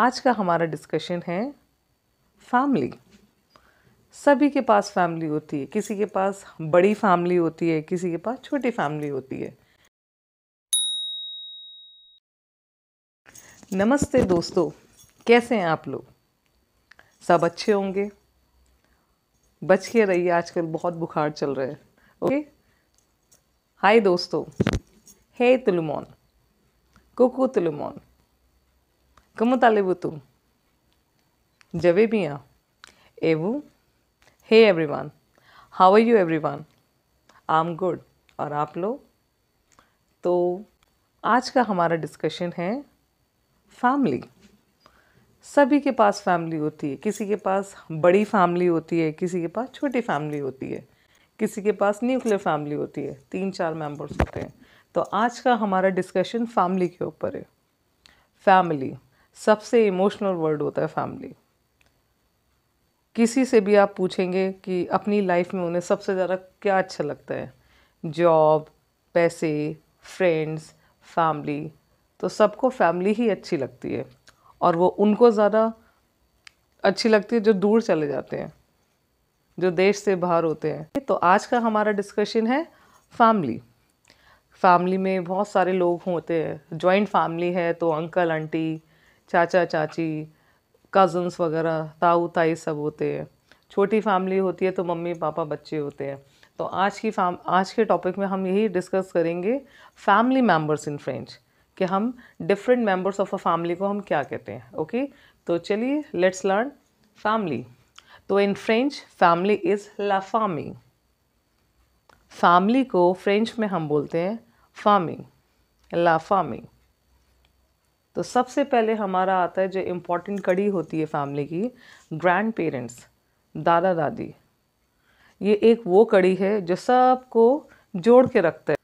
आज का हमारा डिस्कशन है फैमिली सभी के पास फैमिली होती है किसी के पास बड़ी फैमिली होती है किसी के पास छोटी फैमिली होती है नमस्ते दोस्तों कैसे हैं आप लोग सब अच्छे होंगे बच के रहिए आजकल बहुत बुखार चल रहा है ओके हाय दोस्तों हे तुलमोन कोको तुलमोन Como tá lebutu? Javebiya. Evu. Hey everyone. How are you everyone? I'm good. और आप लोग तो आज का हमारा डिस्कशन है फैमिली सभी के पास फैमिली होती है किसी के पास बड़ी फैमिली होती है किसी के पास छोटी फैमिली होती है किसी के पास न्यूक्लियर फैमिली होती है तीन चार मेंबर्स होते हैं तो आज का हमारा डिस्कशन फैमिली के ऊपर है फैमिली सबसे इमोशनल वर्ड होता है फैमिली किसी से भी आप पूछेंगे कि अपनी लाइफ में उन्हें सबसे ज़्यादा क्या अच्छा लगता है जॉब पैसे फ्रेंड्स फैमिली तो सबको फैमिली ही अच्छी लगती है और वो उनको ज़्यादा अच्छी लगती है जो दूर चले जाते हैं जो देश से बाहर होते हैं तो आज का हमारा डिस्कशन है फैमिली फैमिली में बहुत सारे लोग होते हैं जॉइंट फैमिली है तो अंकल आंटी चाचा चाची कज़न्स वगैरह ताऊ ताई सब होते हैं छोटी फैमिली होती है तो मम्मी पापा बच्चे होते हैं तो आज की फैम आज के टॉपिक में हम यही डिस्कस करेंगे फैमिली मेम्बर्स इन फ्रेंच कि हम different members of a family को हम क्या कहते हैं ओके तो चलिए लेट्स लर्न फैमिली तो इन फ्रेंच फैमिली इज़ ला फामी फैमिली को फ्रेंच में हम बोलते हैं फामी ला फामी तो सबसे पहले हमारा आता है जो इम्पोर्टेंट कड़ी होती है फैमिली की ग्रैंड पेरेंट्स दादा दादी ये एक वो कड़ी है जो सबको जोड़ के रखता है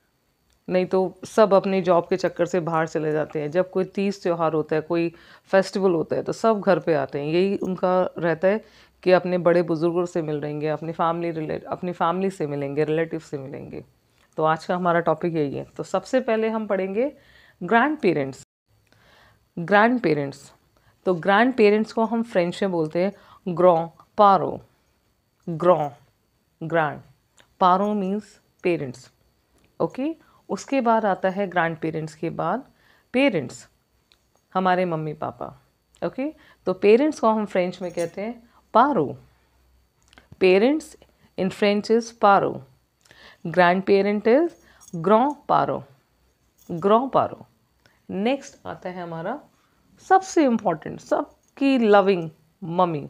नहीं तो सब अपनी जॉब के चक्कर से बाहर चले जाते हैं जब कोई तीज त्यौहार होता है कोई फेस्टिवल होता है तो सब घर पे आते हैं यही उनका रहता है कि अपने बड़े बुज़ुर्गों से मिल रहेंगे अपनी फैमिली रिलेट अपनी फैमिली से मिलेंगे रिलेटिव से मिलेंगे तो आज का हमारा टॉपिक यही है तो सबसे पहले हम पढ़ेंगे ग्रैंड पेरेंट्स ग्रैंड पेरेंट्स तो ग्रैंड पेरेंट्स को हम फ्रेंच में बोलते हैं ग्रॉ पारो ग्रॉ ग्रैंड पारो मीन्स पेरेंट्स ओके उसके बाद आता है ग्रैंड पेरेंट्स के बाद पेरेंट्स हमारे मम्मी पापा ओके तो पेरेंट्स को हम फ्रेंच में कहते हैं पारो पेरेंट्स इन फ्रेंच इज़ पारो ग्रैंड पेरेंट इज़ ग्रॉ पारो ग्रॉ पारो नेक्स्ट आता है हमारा सबसे इम्पॉर्टेंट सबकी लविंग मम्मी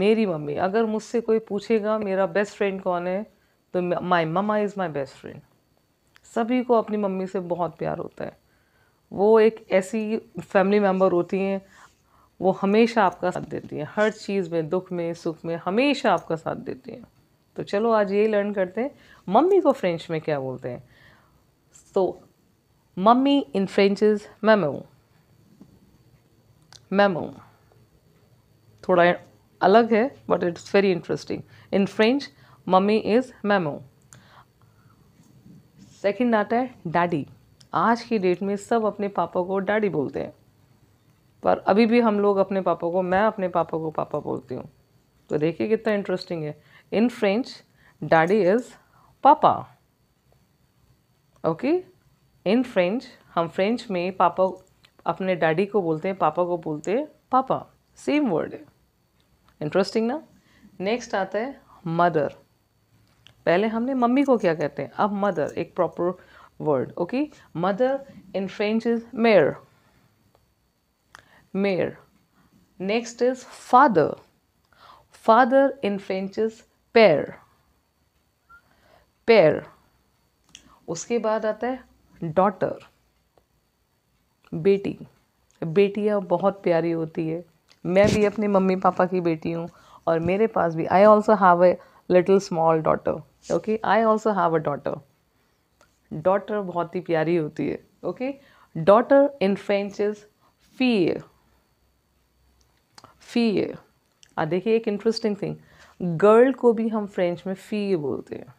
मेरी मम्मी अगर मुझसे कोई पूछेगा मेरा बेस्ट फ्रेंड कौन है तो my mama is my best friend सभी को अपनी मम्मी से बहुत प्यार होता है वो एक ऐसी फैमिली मेम्बर होती हैं वो हमेशा आपका साथ देती हैं हर चीज़ में दुख में सुख में हमेशा आपका साथ देती हैं तो चलो आज ये लर्न करते हैं मम्मी को फ्रेंच में क्या बोलते हैं तो मम्मी इन फ्रेंच इज़ मैमो memo थोड़ा अलग है but it's very interesting in French mummy is मैमो सेकेंड आता है डैडी आज की डेट में सब अपने पापा को डैडी बोलते हैं पर अभी भी हम लोग अपने पापा को मैं अपने पापा को पापा बोलती हूँ तो देखिए कितना इंटरेस्टिंग है in French daddy is papa okay in French हम फ्रेंच में पापा अपने डैडी को बोलते हैं पापा को बोलते हैं पापा सेम वर्ड है इंटरेस्टिंग ना नेक्स्ट आता है मदर पहले हमने मम्मी को क्या कहते हैं अब मदर एक proper word okay mother in French is मेयर मेयर next is father father in French is पैर पैर उसके बाद आता है डॉटर बेटी बेटियाँ बहुत प्यारी होती है मैं भी अपने मम्मी पापा की बेटी हूँ और मेरे पास भी I also have a little small daughter okay I also have a daughter daughter बहुत ही प्यारी होती है okay daughter in French is फी फी देखिए एक इंटरेस्टिंग थिंग गर्ल को भी हम फ्रेंच में फी बोलते हैं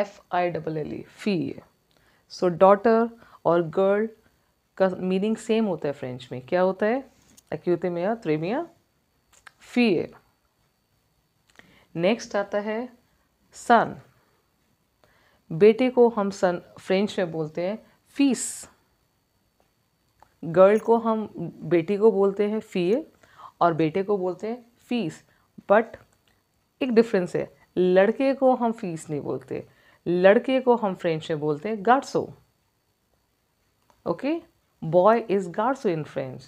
F I double L E फी सो डॉटर और गर्ल का मीनिंग सेम होता है फ्रेंच में क्या होता है अक्यूतेमिया त्रेमिया फियर नेक्स्ट आता है सन बेटे को हम सन फ्रेंच में बोलते हैं फीस गर्ल को हम बेटी को बोलते हैं फीए और बेटे को बोलते हैं फीस बट एक डिफरेंस है लड़के को हम फीस नहीं बोलते लड़के को हम फ्रेंच में बोलते हैं गार्सो okay okay? Boy is garçon in French.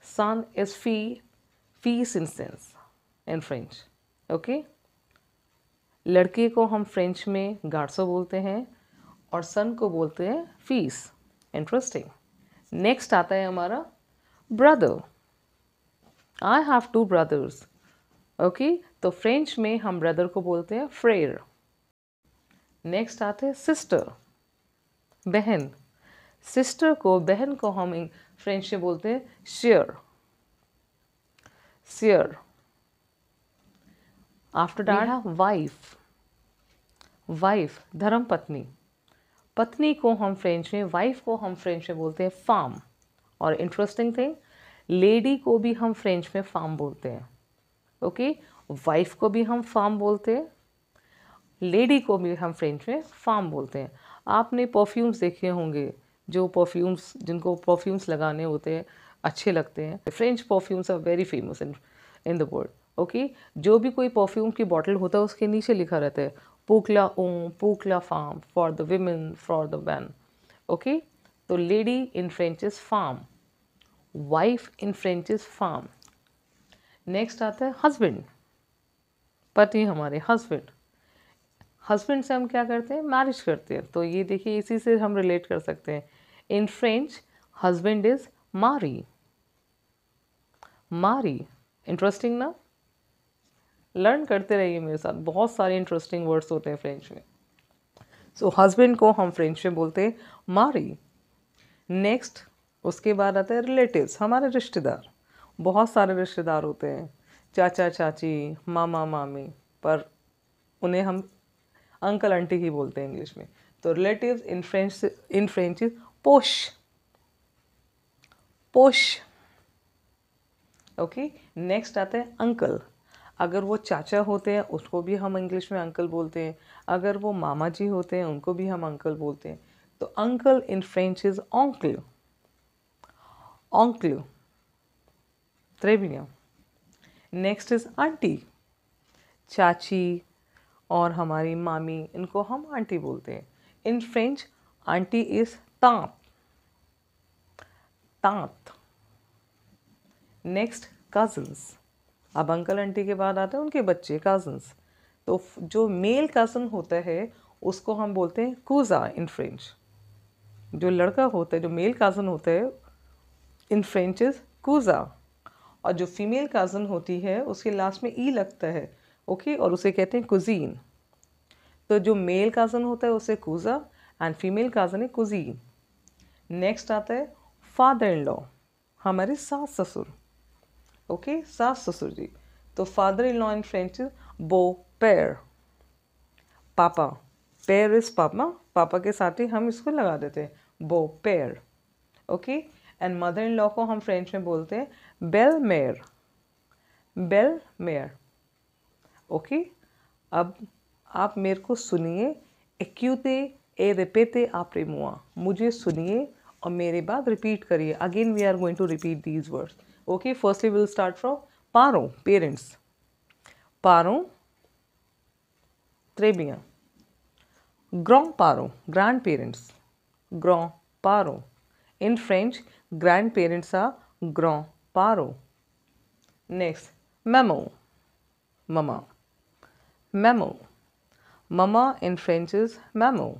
Son is fee fils in sense in French. Okay? लड़के को हम फ्रेंच में गार्सो बोलते हैं और सन को बोलते हैं फीस इंटरेस्टिंग नेक्स्ट आता है हमारा brother I have two brothers okay तो फ्रेंच में हम ब्रदर को बोलते हैं फ्रेयर नेक्स्ट आते हैं सिस्टर बहन सिस्टर को बहन को हम फ्रेंच में बोलते हैं शेयर शेयर आफ्टर डैट वाइफ वाइफ धर्म पत्नी पत्नी को हम फ्रेंच में वाइफ को हम फ्रेंच में बोलते हैं फार्म और इंटरेस्टिंग थिंग लेडी को भी हम फ्रेंच में फार्म बोलते हैं ओके वाइफ को भी हम फार्म बोलते हैं लेडी को भी हम फ्रेंच में फार्म बोलते हैं आपने परफ्यूम्स देखे होंगे जो परफ्यूम्स जिनको परफ्यूम्स लगाने होते हैं अच्छे लगते हैं French perfumes are very famous in in the world okay जो भी कोई परफ्यूम की बॉटल होता है उसके नीचे लिखा रहता है पोकला ओम पोकला फार्म for the women for the man okay तो लेडी इन फ्रेंच इज फार्म वाइफ इन फ्रेंच इज फार्म नेक्स्ट आता है हस्बैंड पति हमारे हस्बैंड हस्बैंड से हम क्या करते हैं मैरिज करते हैं तो ये देखिए इसी से हम रिलेट कर सकते हैं In French, husband is Mari. Mari. Interesting ना लर्न करते रहिए मेरे साथ बहुत सारे इंटरेस्टिंग वर्ड्स होते हैं फ्रेंच में सो so, हस्बैंड को हम फ्रेंच में बोलते हैं मारी नेक्स्ट उसके बाद आता है रिलेटिव्स हमारे रिश्तेदार बहुत सारे रिश्तेदार होते हैं चाचा चाची मामा मामी पर उन्हें हम अंकल आंटी ही बोलते हैं इंग्लिश में तो relatives in French in French is push push okay next आता है अंकल अगर वो चाचा होते हैं उसको भी हम इंग्लिश में अंकल बोलते हैं अगर वो मामा जी होते हैं उनको भी हम अंकल बोलते हैं तो अंकल इन फ्रेंच इज ऑंकल ऑंकल त्रेबिया नेक्स्ट इज आंटी चाची और हमारी मामी इनको हम आंटी बोलते हैं इन फ्रेंच आंटी इज़ ताप तांत नेक्स्ट कजन्स अब अंकल आंटी के बाद आते हैं उनके बच्चे कजन्स तो जो मेल कज़न होता है उसको हम बोलते हैं कूज़ा इन फ्रेंच जो लड़का होता है जो मेल कज़न होता है इन फ्रेंच इज़ कूज़ा और जो फीमेल कज़न होती है उसके लास्ट में ई e लगता है ओके और उसे कहते हैं कुजीन तो जो मेल कज़न होता है उसे कूज़ा एंड फीमेल कज़न है कुजीन नेक्स्ट आता है फादर इन लॉ हमारे सास ससुर ओके सास ससुर जी तो father in law in French बो पैर पापा पैर इज पापा पापा के साथ ही हम इसको लगा देते हैं बो पैर okay and mother in law को हम फ्रेंच में बोलते हैं बेल मेयर बेल मेयर ओके अब आप मेरे को सुनिए एक्यूते ए रेपेते आप मुआ मुझे सुनिए और मेरे बाद रिपीट करिए again we are going to repeat these words okay firstly will start from पारो पेरेंट्स पारो त्रेबिया ग्रॉ पारो ग्रैंड पेरेंट्स ग्रॉ पारो in French grandparents are ग्रॉ पारो नेक्स्ट मेमो ममा मेमो ममा इन फ्रेंच इज मेमो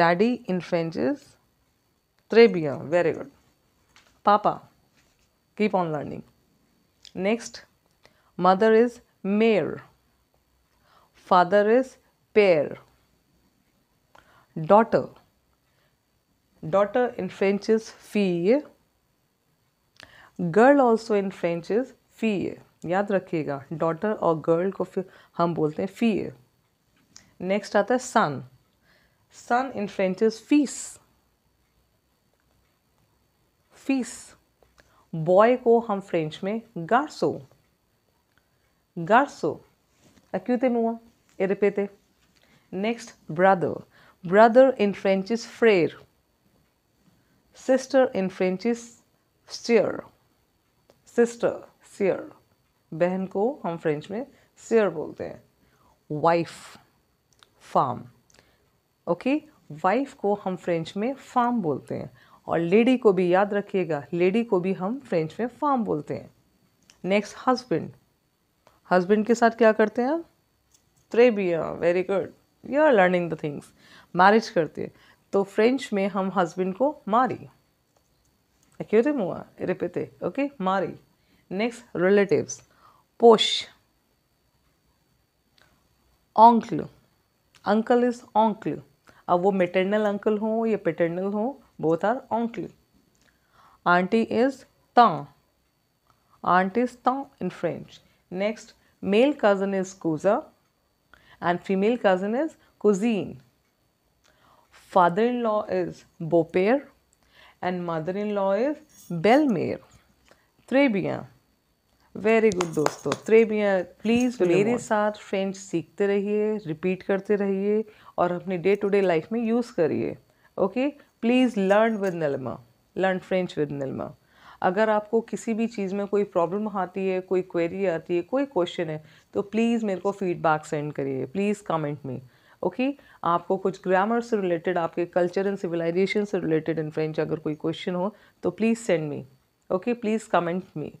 daddy in French is Trebia, very good. Papa, keep on learning. Next, mother is mare, father is pair, daughter. Daughter in French is fille. Girl also in French is fille. याद रखिएगा daughter और girl को फिर हम बोलते हैं फी next आता है son son in French is फीस फीस बॉय को हम फ्रेंच में गार्सो गार्सो अक्यूते मुआ इरेपेते next brother brother in French is फ्रेर सिस्टर इन फ्रेंच इज सियर सिस्टर सियर बहन को हम फ्रेंच में सियर बोलते हैं वाइफ फार्म ओके वाइफ को हम फ्रेंच में फार्म बोलते हैं और लेडी को भी याद रखिएगा लेडी को भी हम फ्रेंच में फार्म बोलते हैं नेक्स्ट हस्बैंड हस्बैंड के साथ क्या करते हैं हम त्रेबिया very good you are learning the things marriage करते हैं तो फ्रेंच में हम हस्बैंड को मारी एक्यूरे मुआ रिपेते ओके मारी नेक्स्ट रिलेटिव्स पोश ऑंकल अंकल इज़ ऑंक्ल अब वो मेटर्नल अंकल हो या पेटर्नल हों both are onkli. Auntie is tan. Aunt is tan in French. Next, male cousin is cousin and female cousin is cousin. Father-in-law is beau-père and mother-in-law is belle-mère. Très bien. Very good दोस्तों त्रेबियाँ please मेरे साथ French सीखते रहिए repeat करते रहिए और अपनी डे टू डे लाइफ में यूज़ करिए ओके प्लीज़ लर्न विद नलमा लर्न फ्रेंच विद नलमा अगर आपको किसी भी चीज़ में कोई प्रॉब्लम आती है कोई क्वेरी आती है कोई क्वेश्चन है तो प्लीज़ मेरे को फीडबैक सेंड करिए प्लीज़ कमेंट में ओके आपको कुछ ग्रामर से रिलेटेड आपके कल्चर एंड सिविलाइजेशन से रिलेटेड इन फ्रेंच अगर कोई क्वेश्चन हो तो please send me okay please comment me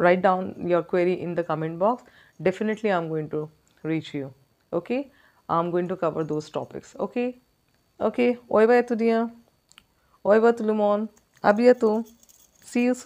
write down your query in the comment box definitely I am going to reach you okay I am going to cover those topics okay okay oh bye तुदिया Oivat Lumon, Abiatu. See you soon.